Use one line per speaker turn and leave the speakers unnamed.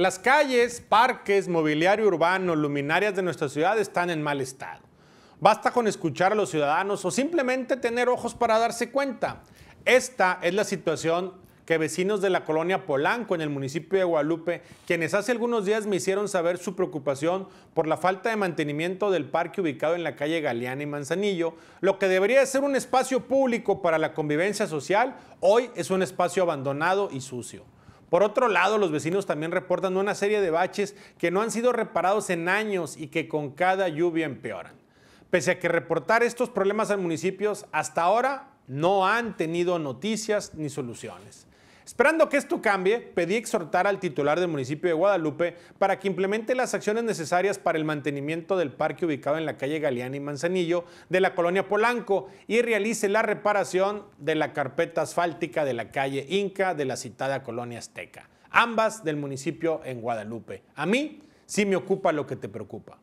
Las calles, parques, mobiliario urbano, luminarias de nuestra ciudad están en mal estado. Basta con escuchar a los ciudadanos o simplemente tener ojos para darse cuenta. Esta es la situación que vecinos de la colonia Polanco en el municipio de Guadalupe, quienes hace algunos días me hicieron saber su preocupación por la falta de mantenimiento del parque ubicado en la calle Galeana y Manzanillo, lo que debería ser un espacio público para la convivencia social, hoy es un espacio abandonado y sucio. Por otro lado, los vecinos también reportan una serie de baches que no han sido reparados en años y que con cada lluvia empeoran. Pese a que reportar estos problemas al municipio, hasta ahora no han tenido noticias ni soluciones. Esperando que esto cambie, pedí exhortar al titular del municipio de Guadalupe para que implemente las acciones necesarias para el mantenimiento del parque ubicado en la calle Galeana y Manzanillo de la colonia Polanco y realice la reparación de la carpeta asfáltica de la calle Inca de la citada colonia Azteca, ambas del municipio en Guadalupe. A mí sí me ocupa lo que te preocupa.